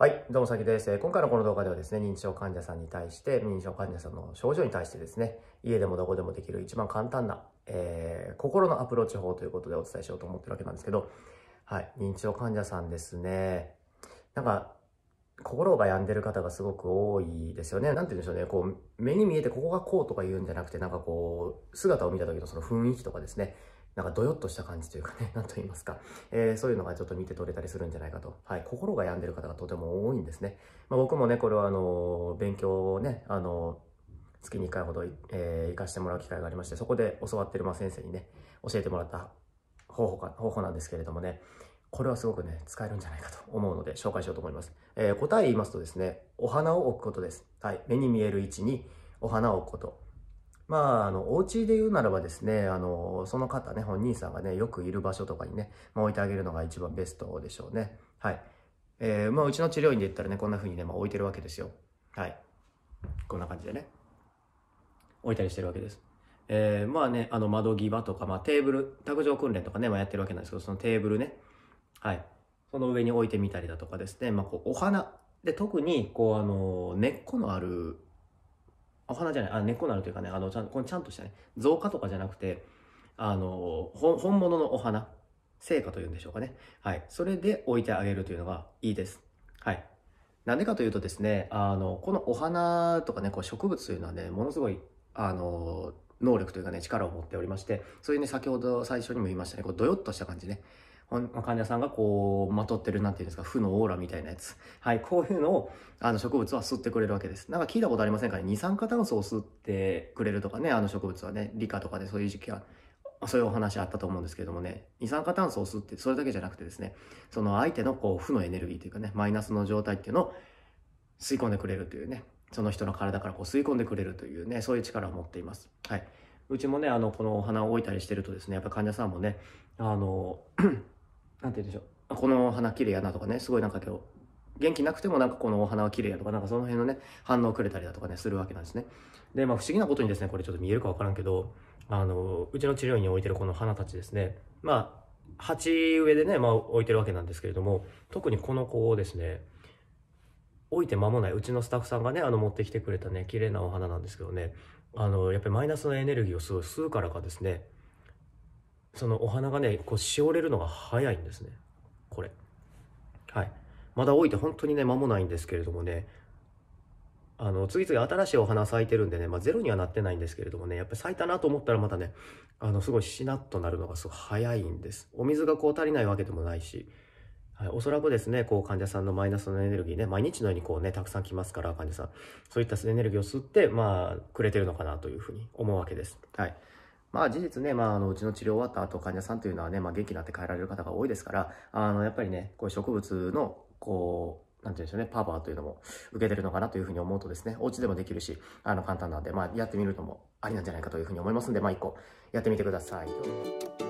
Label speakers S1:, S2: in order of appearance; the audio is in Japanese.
S1: はい、どうも、さきです。今回のこの動画ではですね、認知症患者さんに対して、認知症患者さんの症状に対してですね、家でもどこでもできる一番簡単な、えー、心のアプローチ法ということでお伝えしようと思ってるわけなんですけど、はい、認知症患者さんですね、なんか、心が病んでる方がすごく多いですよね。なんて言うんでしょうね、こう、目に見えてここがこうとか言うんじゃなくて、なんかこう、姿を見た時のその雰囲気とかですね、なんかどよっとした感じというかね、なんと言いますか、えー、そういうのがちょっと見て取れたりするんじゃないかと、はい、心が病んでる方がとても多いんですね。まあ、僕もね、これはあの勉強をね、あの月に1回ほど、えー、行かしてもらう機会がありまして、そこで教わってる、まあ、先生にね、教えてもらった方法か方法なんですけれどもね、これはすごくね、使えるんじゃないかと思うので、紹介しようと思います。えー、答え言いますとですね、お花を置くことです。はい、目に見える位置にお花を置くこと。まあ、あの、お家で言うならばですね、あの、その方ね、本人さんがね、よくいる場所とかにね、まあ、置いてあげるのが一番ベストでしょうね。はい。えー、まあ、うちの治療院で言ったらね、こんな風にね、まあ、置いてるわけですよ。はい。こんな感じでね、置いたりしてるわけです。えー、まあね、あの、窓際とか、まあ、テーブル、卓上訓練とかね、まあ、やってるわけなんですけど、そのテーブルね、はい。その上に置いてみたりだとかですね、まあ、こう、お花、で、特に、こう、あの、根っこのあるお花じゃない、あ根っこになるというかね、あの、ちゃんこのちゃんとしたね、造花とかじゃなくて、あの、本物のお花、成果というんでしょうかね。はい。それで置いてあげるというのがいいです。はい。なんでかというとですね、あの、このお花とかね、こう植物というのはね、ものすごい、あの、能力というかね、力を持っておりまして、そういうね、先ほど最初にも言いましたね、こう、どよっとした感じね。患者さんがこう、まとってる、なんていうんですか、負のオーラみたいなやつ。はい、こういうのを、あの、植物は吸ってくれるわけです。なんか聞いたことありませんかね二酸化炭素を吸ってくれるとかね、あの植物はね、理科とかでそういう時期は、そういうお話あったと思うんですけどもね、二酸化炭素を吸って、それだけじゃなくてですね、その相手のこう、負のエネルギーというかね、マイナスの状態っていうのを吸い込んでくれるというね、その人の体からこう吸い込んでくれるというね、そういう力を持っています。はい。うちもね、あの、このお花を置いたりしてるとですね、やっぱ患者さんもね、あの、なんて言うんでしょうこのお花綺麗やなとかねすごいなんか今日元気なくてもなんかこのお花は綺麗やとかなんかその辺のね反応くれたりだとかねするわけなんですねでまあ不思議なことにですねこれちょっと見えるか分からんけどあのうちの治療院に置いてるこの花たちですねまあ鉢植えでね、まあ、置いてるわけなんですけれども特にこの子をですね置いて間もないうちのスタッフさんがねあの持ってきてくれたね綺麗なお花なんですけどねあのやっぱりマイナスのエネルギーをすごい吸うからかですねそのお花がねこうしおれるのが早いんですねこれはいまだ置いて本当にね間もないんですけれどもねあの次々新しいお花咲いてるんでね、まあ、ゼロにはなってないんですけれどもねやっぱり咲いたなと思ったらまたねあのすごいしなっとなるのがすごい早いんですお水がこう足りないわけでもないし、はい、おそらくですねこう患者さんのマイナスのエネルギーね毎日のようにこうねたくさん来ますから患者さんそういったエネルギーを吸ってまあくれてるのかなというふうに思うわけですはいまあ事実ね、まああのうちの治療終わった後患者さんというのはね、まあ元気になって帰られる方が多いですから、あのやっぱりね、こういう植物のこう、なんて言うんでしょうね、パワーというのも受けてるのかなというふうに思うとですね、お家でもできるし、あの簡単なんで、まあやってみるのもありなんじゃないかというふうに思いますんで、まあ一個やってみてください。